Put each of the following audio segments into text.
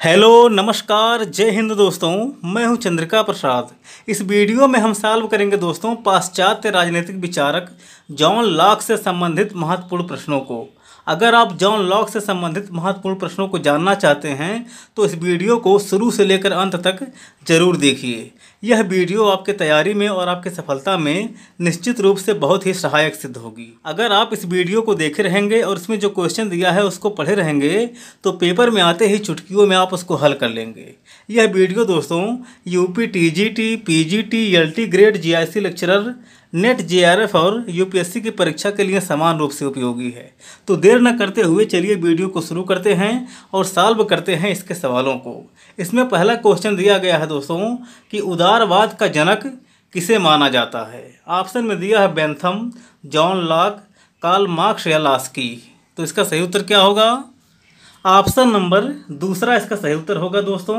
hello नमस्कार जय हिंद दोस्तों मैं हूं चंद्रिका प्रसाद इस वीडियो में हम सॉल्व करेंगे दोस्तों पाश्चात्य राजनीतिक विचारक जॉन लॉक से संबंधित महत्वपूर्ण प्रश्नों को अगर आप जॉन लॉक से संबंधित महत्वपूर्ण प्रश्नों को जानना चाहते हैं तो इस वीडियो को शुरू से लेकर अंत तक ज़रूर देखिए यह वीडियो आपके तैयारी में और आपके सफलता में निश्चित रूप से बहुत ही सहायक सिद्ध होगी अगर आप इस वीडियो को देखे रहेंगे और इसमें जो क्वेश्चन दिया है उसको पढ़े रहेंगे तो पेपर में आते ही चुटकियों में आप उसको हल कर लेंगे यह वीडियो दोस्तों UP T PGT T grade C lecturer NET JRF और यूपीएससी की परीक्षा के लिए समान रूप से उपयोगी है तो देर न करते हुए चलिए वीडियो को शुरू करते हैं और सॉल्व करते हैं इसके सवालों को इसमें पहला क्वेश्चन दिया गया है दोस्तों कि उदारवाद का जनक किसे माना जाता है ऑप्शन में दिया है Bentham John Locke Karl Marx या लास्की तो इसका सही उत्तर क्या होगा ऑप्शन नंबर दूसरा इसका सही उत्तर होगा दोस्तों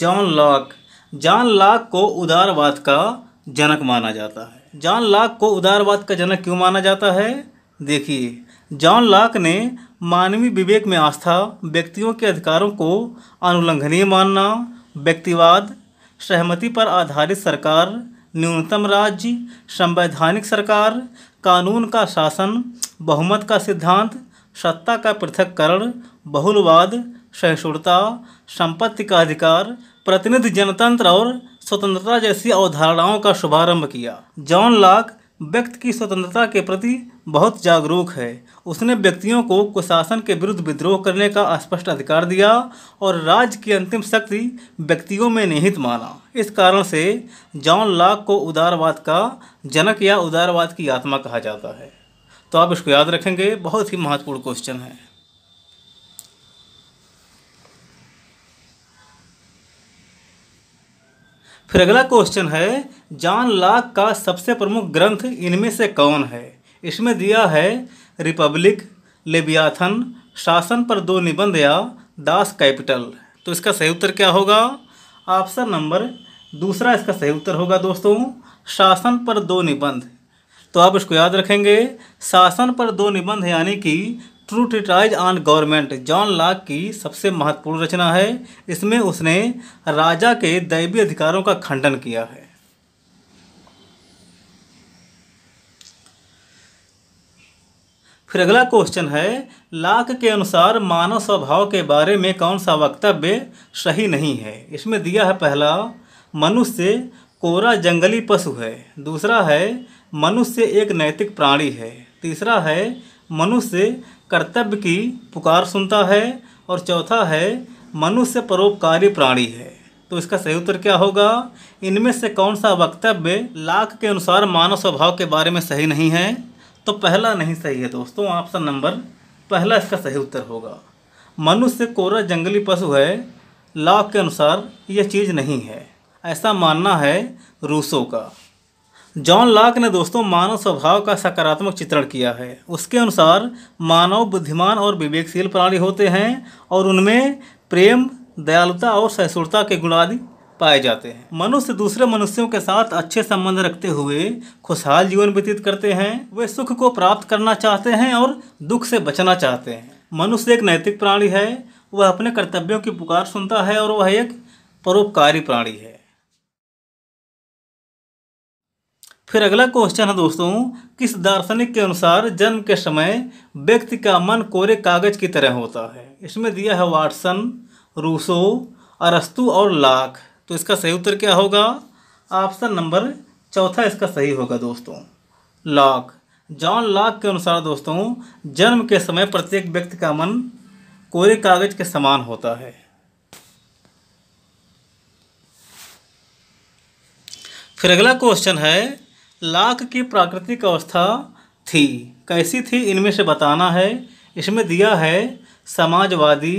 जॉन लॉक जॉन लॉक को उदारवाद का जनक माना जाता है जॉन लॉक को उदारवाद का जनक क्यों माना जाता है देखिए जॉन लॉक ने मानवीय विवेक में आस्था व्यक्तियों के अधिकारों को अनुल्लंघनीय मानना व्यक्तिवाद सहमति पर आधारित सरकार न्यूनतम राज्य संवैधानिक सरकार कानून का शासन बहुमत का सिद्धांत सत्ता का पृथककरण बहुलवाद सहिष्णुता संपत्ति का अधिकार प्रतिनिधि जनतंत्र और स्वतंत्रता जैसी अवधारणाओं का शुभारंभ किया जॉन लॉक व्यक्ति की स्वतंत्रता के प्रति बहुत जागरूक है उसने व्यक्तियों को कुशासन के विरुद्ध विद्रोह करने का स्पष्ट अधिकार दिया और राज्य की अंतिम शक्ति व्यक्तियों में निहित माना इस कारण से जॉन लॉक को उदारवाद का जनक या उदारवाद की आत्मा कहा जाता है तो आप इसको याद रखेंगे बहुत ही महत्वपूर्ण क्वेश्चन है फिर अगला क्वेश्चन है जॉन लॉक का सबसे प्रमुख ग्रंथ इनमें से कौन है इसमें दिया है रिपब्लिक लेबियाथन शासन पर दो निबंध या दास कैपिटल तो इसका सही उत्तर क्या होगा ऑप्शन नंबर दूसरा इसका सही उत्तर होगा दोस्तों शासन पर दो निबंध तो आप इसको याद रखेंगे शासन पर दो निबंध यानी कि two treatise on government John Locke की सबसे महत्वपूर्ण रचना है इसमें उसने राजा के दैवीय अधिकारों का खंडन किया है फिर अगला क्वेश्चन है लाक के अनुसार मानव स्वभाव के बारे में कौन सा वक्तव्य सही नहीं है इसमें दिया है पहला मनुष्य कोरा जंगली पशु है दूसरा है मनुष्य एक नैतिक प्राणी है तीसरा है मनुष्य कर्तव्य की पुकार सुनता है और चौथा है मनुष्य परोपकारी प्राणी है तो इसका सही उत्तर क्या होगा इनमें से कौन सा वक्तव्य लाख के अनुसार मानव स्वभाव के बारे में सही नहीं है तो पहला नहीं सही है दोस्तों ऑप्शन नंबर पहला इसका सही उत्तर होगा मनुष्य कोरा जंगली पशु है लाख के अनुसार यह चीज़ नहीं है ऐसा मानना है रूसों का जॉन लॉक ने दोस्तों मानव स्वभाव का सकारात्मक चित्रण किया है उसके अनुसार मानव बुद्धिमान और विवेकशील प्राणी होते हैं और उनमें प्रेम दयालुता और सहसुरता के गुण आदि पाए जाते हैं मनुष्य दूसरे मनुष्यों के साथ अच्छे संबंध रखते हुए खुशहाल जीवन व्यतीत करते हैं वे सुख को प्राप्त करना चाहते हैं और दुख से बचना चाहते हैं मनुष्य एक नैतिक प्राणी है वह अपने कर्तव्यों की पुकार सुनता है और वह एक परोपकारी प्राणी है फिर अगला क्वेश्चन है दोस्तों किस दार्शनिक के अनुसार जन्म के समय व्यक्ति का मन कोरे कागज की तरह होता है इसमें दिया है वाटसन रूसो अरस्तु और लाख तो इसका सही उत्तर क्या होगा ऑप्शन नंबर चौथा इसका सही होगा दोस्तों लाख जॉन लाख के अनुसार दोस्तों जन्म के समय प्रत्येक व्यक्ति का मन कोरे कागज के समान होता है फिर अगला क्वेश्चन है लाख की प्राकृतिक अवस्था थी कैसी थी इनमें से बताना है इसमें दिया है समाजवादी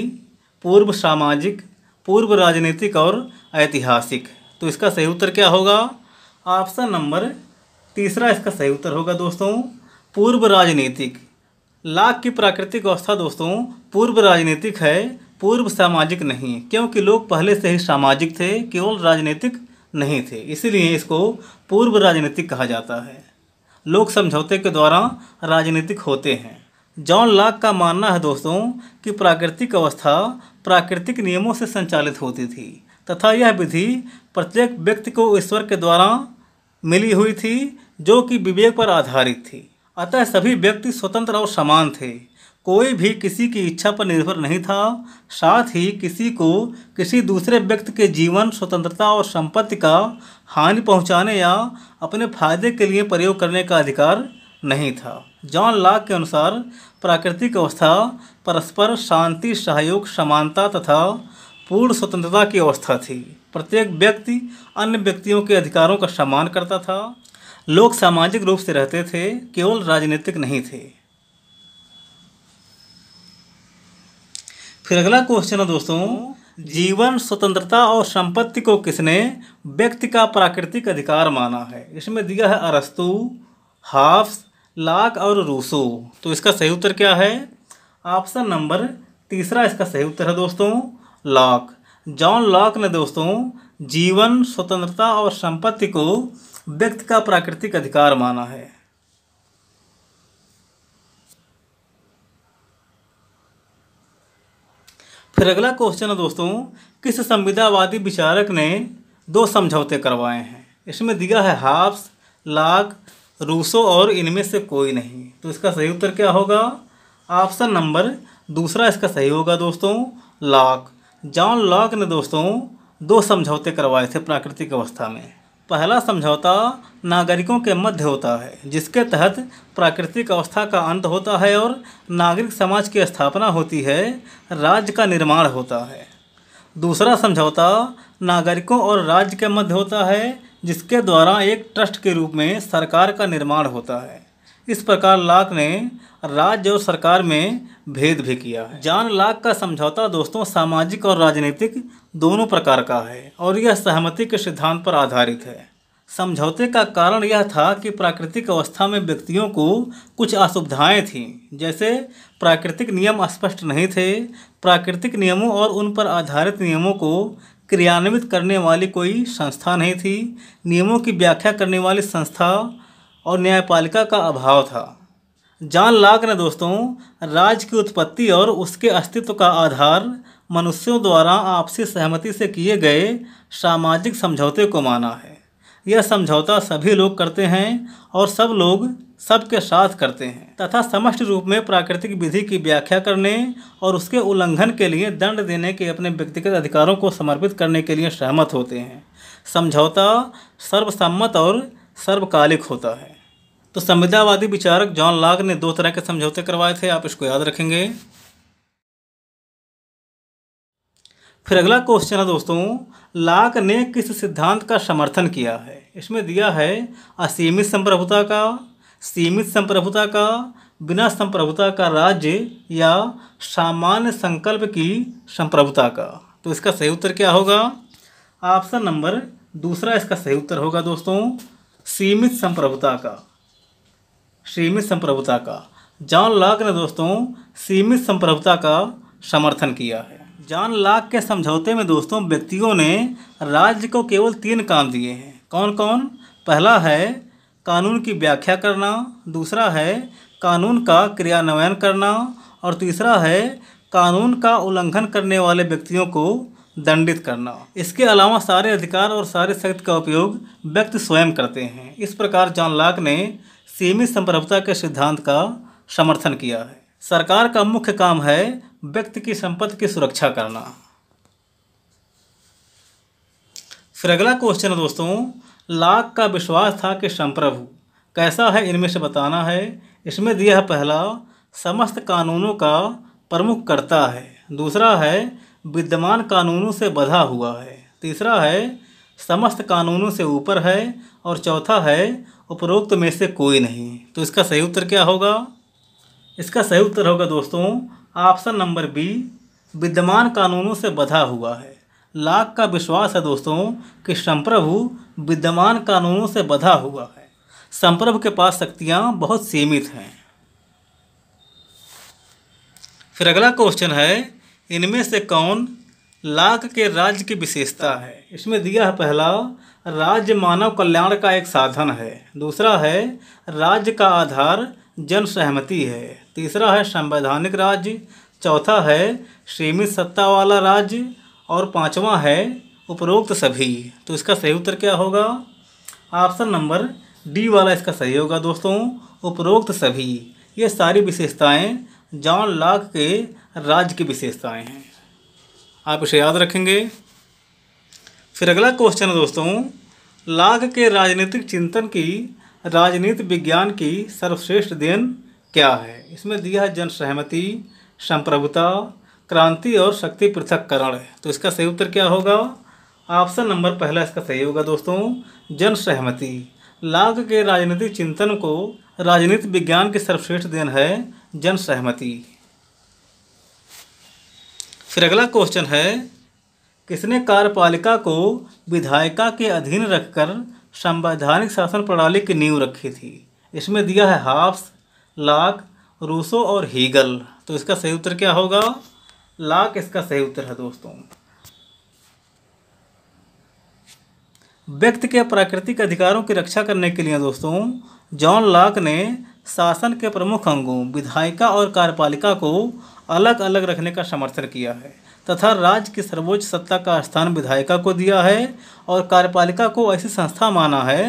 पूर्व सामाजिक पूर्व राजनीतिक और ऐतिहासिक तो इसका सही उत्तर क्या होगा ऑप्शन नंबर तीसरा इसका सही उत्तर होगा दोस्तों पूर्व राजनीतिक लाख की प्राकृतिक अवस्था दोस्तों पूर्व राजनीतिक है पूर्व सामाजिक नहीं क्योंकि लोग पहले से ही सामाजिक थे केवल राजनीतिक नहीं थे इसलिए इसको पूर्व राजनीतिक कहा जाता है लोग समझौते के द्वारा राजनीतिक होते हैं जॉन लाक का मानना है दोस्तों कि प्राकृतिक अवस्था प्राकृतिक नियमों से संचालित होती थी तथा यह विधि प्रत्येक व्यक्ति को ईश्वर के द्वारा मिली हुई थी जो कि विवेक पर आधारित थी अतः सभी व्यक्ति स्वतंत्र और समान थे कोई भी किसी की इच्छा पर निर्भर नहीं था साथ ही किसी को किसी दूसरे व्यक्ति के जीवन स्वतंत्रता और संपत्ति का हानि पहुंचाने या अपने फायदे के लिए प्रयोग करने का अधिकार नहीं था जॉन लाक के अनुसार प्राकृतिक अवस्था परस्पर शांति सहयोग समानता तथा पूर्ण स्वतंत्रता की अवस्था थी प्रत्येक व्यक्ति अन्य व्यक्तियों के अधिकारों का सम्मान करता था लोग सामाजिक रूप से रहते थे केवल राजनीतिक नहीं थे फिर अगला क्वेश्चन है दोस्तों जीवन स्वतंत्रता और संपत्ति को किसने व्यक्ति का प्राकृतिक अधिकार माना है इसमें दिया है अरस्तु हाफ्स लाक और रूसो तो इसका सही उत्तर क्या है ऑप्शन नंबर तीसरा इसका सही उत्तर है दोस्तों लॉक जॉन लॉक ने दोस्तों जीवन स्वतंत्रता और संपत्ति को व्यक्ति का प्राकृतिक अधिकार माना है फिर अगला क्वेश्चन है दोस्तों किस संविदावादी विचारक ने दो समझौते करवाए हैं इसमें दिया है हाफ्स लाग रूसो और इनमें से कोई नहीं तो इसका सही उत्तर क्या होगा ऑप्शन नंबर दूसरा इसका सही होगा दोस्तों लॉक जॉन लॉक ने दोस्तों दो समझौते करवाए थे प्राकृतिक अवस्था में पहला समझौता नागरिकों के मध्य होता है जिसके तहत प्राकृतिक अवस्था का अंत होता है और नागरिक समाज की स्थापना होती है राज्य का निर्माण होता है दूसरा समझौता नागरिकों और राज्य के मध्य होता है जिसके द्वारा एक ट्रस्ट के रूप में सरकार का निर्माण होता है इस प्रकार लाक ने राज्य और सरकार में भेद भी किया है जान लाक का समझौता दोस्तों सामाजिक और राजनीतिक दोनों प्रकार का है और यह सहमति के सिद्धांत पर आधारित है समझौते का कारण यह था कि प्राकृतिक अवस्था में व्यक्तियों को कुछ असुविधाएं थीं जैसे प्राकृतिक नियम स्पष्ट नहीं थे प्राकृतिक नियमों और उन पर आधारित नियमों को क्रियान्वित करने वाली कोई संस्था नहीं थी नियमों की व्याख्या करने वाली संस्था और न्यायपालिका का अभाव था जान लाक ने दोस्तों राज्य की उत्पत्ति और उसके अस्तित्व का आधार मनुष्यों द्वारा आपसी सहमति से किए गए सामाजिक समझौते को माना है यह समझौता सभी लोग करते हैं और सब लोग सबके साथ करते हैं तथा समस्त रूप में प्राकृतिक विधि की व्याख्या करने और उसके उल्लंघन के लिए दंड देने के अपने व्यक्तिगत अधिकारों को समर्पित करने के लिए सहमत होते हैं समझौता सर्वसम्मत और सर्वकालिक होता है तो संविदावादी विचारक जॉन लाग ने दो तरह के समझौते करवाए थे आप इसको याद रखेंगे फिर अगला क्वेश्चन है दोस्तों लाक ने किस सिद्धांत का समर्थन किया है इसमें दिया है असीमित संप्रभुता का सीमित संप्रभुता का बिना संप्रभुता का राज्य या सामान्य संकल्प की संप्रभुता का तो इसका सही उत्तर क्या होगा ऑप्शन नंबर दूसरा इसका सही उत्तर होगा दोस्तों सीमित संप्रभुता का सीमित संप्रभुता का जॉन लॉक ने दोस्तों सीमित संप्रभुता का समर्थन किया है जॉन लॉक के समझौते में दोस्तों व्यक्तियों ने राज्य को केवल तीन काम दिए हैं कौन कौन पहला है कानून की व्याख्या करना दूसरा है कानून का क्रियान्वयन करना और तीसरा है कानून का उल्लंघन करने वाले व्यक्तियों को दंडित करना इसके अलावा सारे अधिकार और सारे शक्ति का उपयोग व्यक्ति स्वयं करते हैं इस प्रकार जॉन लाक ने सीमित संप्रभुता के सिद्धांत का समर्थन किया है सरकार का मुख्य काम है व्यक्ति की संपत्ति की सुरक्षा करना फिर अगला क्वेश्चन है दोस्तों लाक का विश्वास था कि संप्रभु कैसा है इनमें से बताना है इसमें दिया पहला समस्त कानूनों का प्रमुख करता है दूसरा है विद्यमान कानूनों से बधा हुआ है तीसरा है समस्त कानूनों से ऊपर है और चौथा है उपरोक्त में से कोई नहीं तो इसका सही उत्तर क्या होगा इसका सही उत्तर होगा दोस्तों ऑप्शन नंबर बी विद्यमान कानूनों से बधा हुआ है लाख का विश्वास है दोस्तों कि संप्रभु विद्यमान कानूनों से बधा हुआ है संप्रभु के पास शक्तियाँ बहुत सीमित हैं फिर अगला क्वेश्चन है इनमें से कौन लाख के राज्य की विशेषता है इसमें दिया है पहला राज्य मानव कल्याण का एक साधन है दूसरा है राज्य का आधार जन सहमति है तीसरा है संवैधानिक राज्य चौथा है सीमित सत्ता वाला राज्य और पांचवा है उपरोक्त सभी तो इसका सही उत्तर क्या होगा ऑप्शन नंबर डी वाला इसका सही होगा दोस्तों उपरोक्त सभी ये सारी विशेषताएं जॉन लॉक के राज्य की विशेषताएं हैं आप इसे याद रखेंगे फिर अगला क्वेश्चन है दोस्तों लॉक के राजनीतिक चिंतन की राजनीति विज्ञान की सर्वश्रेष्ठ देन क्या है इसमें दिया है जनसहमति संप्रभुता क्रांति और शक्ति पृथककरण तो इसका सही उत्तर क्या होगा ऑप्शन नंबर पहला इसका सही होगा दोस्तों जनसहमति लाग के राजनीतिक चिंतन को राजनीति विज्ञान की सर्वश्रेष्ठ देन है जन सहमति फिर अगला क्वेश्चन है किसने कार्यपालिका को विधायिका के अधीन रखकर संवैधानिक शासन प्रणाली की नींव रखी थी इसमें दिया है हाफ्स लाक रूसो और हीगल तो इसका सही उत्तर क्या होगा लाक इसका सही उत्तर है दोस्तों व्यक्ति के प्राकृतिक अधिकारों की रक्षा करने के लिए दोस्तों जॉन लाक ने शासन के प्रमुख अंगों विधायिका और कार्यपालिका को अलग अलग रखने का समर्थन किया है तथा राज्य की सर्वोच्च सत्ता का स्थान विधायिका को दिया है और कार्यपालिका को ऐसी संस्था माना है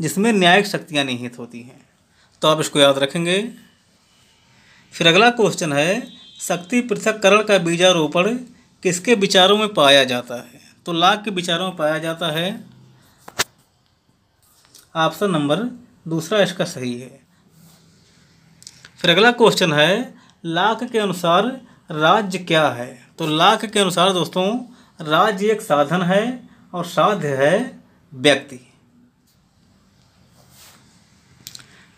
जिसमें न्यायिक शक्तियाँ निहित होती हैं तो आप इसको याद रखेंगे फिर अगला क्वेश्चन है शक्ति पृथककरण का बीजारोपण किसके विचारों में पाया जाता है तो लाख के विचारों में पाया जाता है ऑप्शन नंबर दूसरा इसका सही है फिर अगला क्वेश्चन है लाख के अनुसार राज्य क्या है तो लाख के अनुसार दोस्तों राज्य एक साधन है और साध्य है व्यक्ति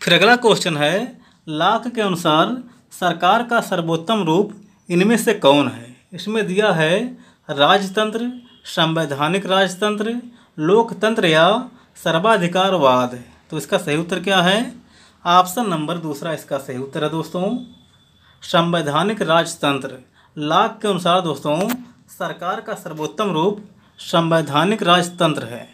फिर अगला क्वेश्चन है लाख के अनुसार सरकार का सर्वोत्तम रूप इनमें से कौन है इसमें दिया है राजतंत्र संवैधानिक राजतंत्र लोकतंत्र या सर्वाधिकारवाद तो इसका सही उत्तर क्या है ऑप्शन नंबर दूसरा इसका सही उत्तर है दोस्तों संवैधानिक राजतंत्र लाख के अनुसार दोस्तों सरकार का सर्वोत्तम रूप संवैधानिक राजतंत्र है